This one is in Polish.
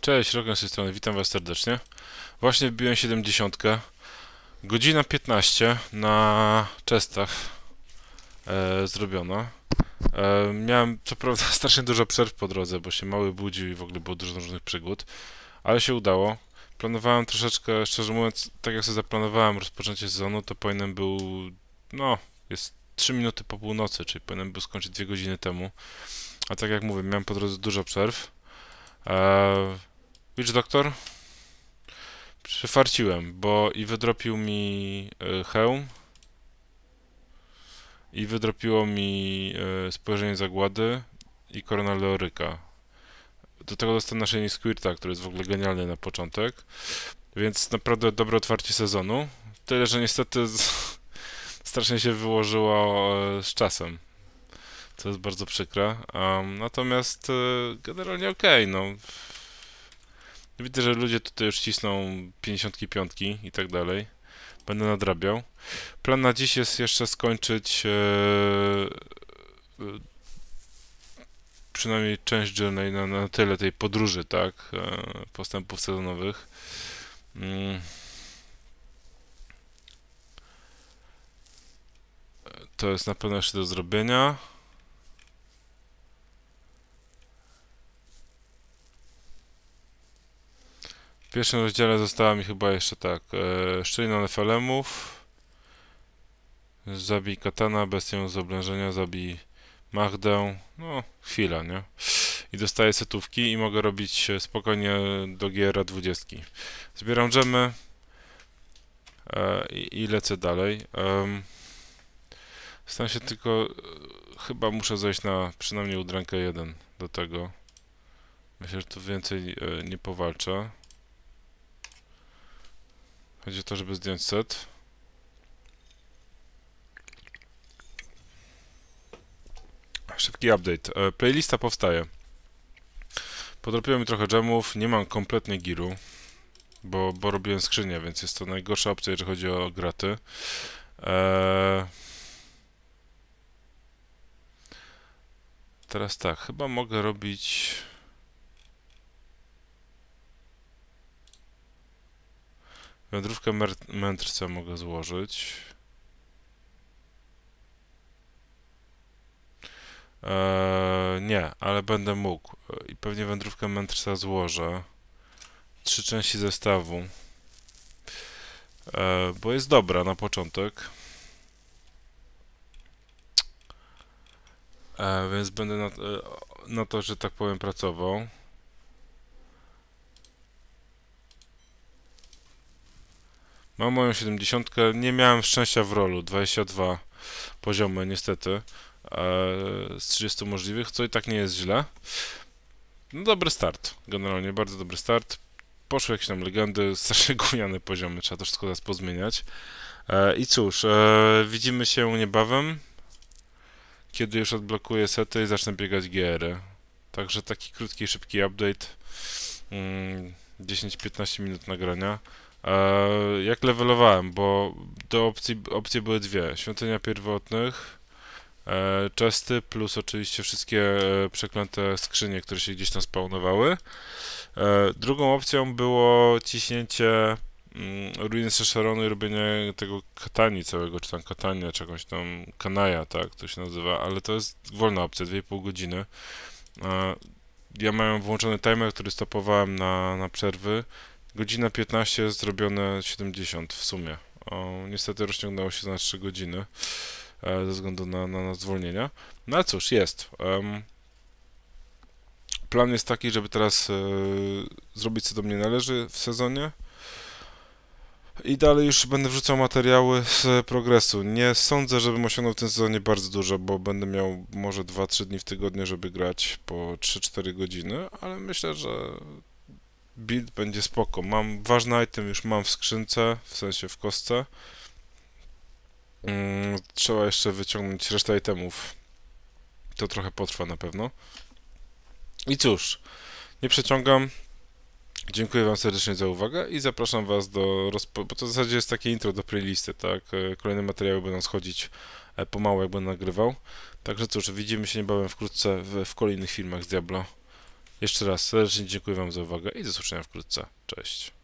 Cześć, Rogan z tej strony, witam was serdecznie. Właśnie wbiłem 70. Godzina 15 na czestach e, zrobiona. E, miałem co prawda strasznie dużo przerw po drodze, bo się mały budził i w ogóle było dużo różnych przygód, ale się udało. Planowałem troszeczkę, szczerze mówiąc, tak jak sobie zaplanowałem rozpoczęcie sezonu, to powinienem był, no, jest 3 minuty po północy, czyli powinienem był skończyć 2 godziny temu. A tak jak mówię, miałem po drodze dużo przerw. E, Widz, Doctor? Przyfarciłem, bo i wydropił mi e, hełm i wydropiło mi e, spojrzenie zagłady i korona Leoryka. Do tego dostanę naszyjnik Squirta, który jest w ogóle genialny na początek. Więc naprawdę dobre otwarcie sezonu. Tyle, że niestety strasznie się wyłożyło e, z czasem. Co jest bardzo przykre. Um, natomiast generalnie ok, no. Widzę, że ludzie tutaj już cisną 55 i tak dalej. Będę nadrabiał. Plan na dziś jest jeszcze skończyć e, e, przynajmniej część journey na, na tyle tej podróży, tak? E, postępów sezonowych. Mm. To jest na pewno jeszcze do zrobienia. W pierwszym rozdziale została mi chyba jeszcze tak. E, Szczelina Nefelemów. Zabij katana, bestię z oblężenia, zabij Magdę. No, chwila, nie? I dostaję setówki i mogę robić e, spokojnie do Gera 20. Zbieram dżemy e, i, i, lecę dalej. Um, Stan się tylko... E, chyba muszę zejść na przynajmniej udrękę 1 do tego. Myślę, że tu więcej e, nie powalczę. Chodzi o to, żeby zdjąć set. Szybki update. E, playlista powstaje. Podrobiłem trochę gemów. nie mam kompletnie giru, bo, bo robiłem skrzynię, więc jest to najgorsza opcja, jeżeli chodzi o graty. Eee... Teraz tak, chyba mogę robić... Wędrówkę mędrca mogę złożyć. Eee, nie, ale będę mógł. I pewnie wędrówkę mędrca złożę. Trzy części zestawu. Eee, bo jest dobra na początek. Eee, więc będę na, e, na to, że tak powiem, pracował. Mam moją 70. Nie miałem szczęścia w rolu. 22 poziomy, niestety. E, z 30 możliwych, co i tak nie jest źle. No dobry start. Generalnie bardzo dobry start. Poszły jakieś tam legendy, strasznie gumiane poziomy. Trzeba to wszystko teraz pozmieniać. E, I cóż, e, widzimy się niebawem. Kiedy już odblokuję sety i zacznę biegać gr -y. Także taki krótki, szybki update. 10-15 mm, minut nagrania. E, jak levelowałem, bo do opcji, opcje były dwie. Świątynia pierwotnych, e, plus oczywiście wszystkie e, przeklęte skrzynie, które się gdzieś tam spawnowały. E, drugą opcją było ciśnięcie mm, ruiny Sesharonu i robienie tego katani całego, czy tam katania czegoś tam, kanaja, tak to się nazywa, ale to jest wolna opcja, 2,5 godziny. E, ja miałem włączony timer, który stopowałem na, na przerwy Godzina 15, zrobione 70 w sumie. O, niestety rozciągnęło się na 3 godziny e, ze względu na, na, na zwolnienia. No ale cóż, jest. Um, plan jest taki, żeby teraz e, zrobić co do mnie należy w sezonie. I dalej już będę wrzucał materiały z progresu. Nie sądzę, żebym osiągnął w tym sezonie bardzo dużo, bo będę miał może 2-3 dni w tygodniu, żeby grać po 3-4 godziny, ale myślę, że build będzie spoko. Mam ważny item, już mam w skrzynce, w sensie w kostce. Mm, trzeba jeszcze wyciągnąć resztę itemów. To trochę potrwa na pewno. I cóż, nie przeciągam. Dziękuję Wam serdecznie za uwagę i zapraszam Was do... Rozpo... bo to w zasadzie jest takie intro do playlisty, tak? E, kolejne materiały będą schodzić e, pomału, jak będę nagrywał. Także cóż, widzimy się niebawem wkrótce w, w kolejnych filmach z Diablo jeszcze raz serdecznie dziękuję Wam za uwagę i do usłyszenia wkrótce. Cześć.